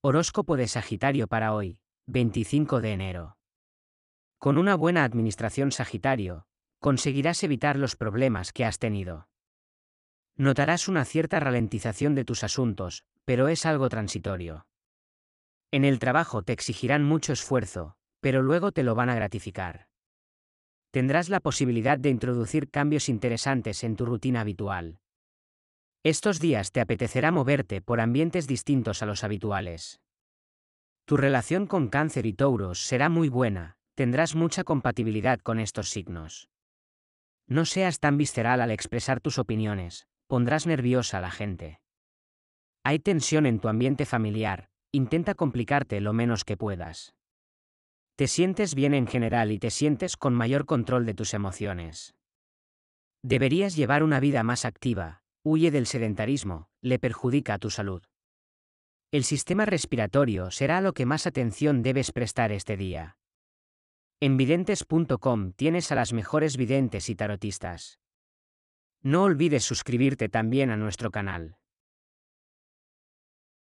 Horóscopo de Sagitario para hoy, 25 de enero. Con una buena administración Sagitario, conseguirás evitar los problemas que has tenido. Notarás una cierta ralentización de tus asuntos, pero es algo transitorio. En el trabajo te exigirán mucho esfuerzo, pero luego te lo van a gratificar. Tendrás la posibilidad de introducir cambios interesantes en tu rutina habitual, estos días te apetecerá moverte por ambientes distintos a los habituales. Tu relación con cáncer y tauros será muy buena, tendrás mucha compatibilidad con estos signos. No seas tan visceral al expresar tus opiniones, pondrás nerviosa a la gente. Hay tensión en tu ambiente familiar, intenta complicarte lo menos que puedas. Te sientes bien en general y te sientes con mayor control de tus emociones. Deberías llevar una vida más activa, Huye del sedentarismo, le perjudica a tu salud. El sistema respiratorio será a lo que más atención debes prestar este día. En videntes.com tienes a las mejores videntes y tarotistas. No olvides suscribirte también a nuestro canal.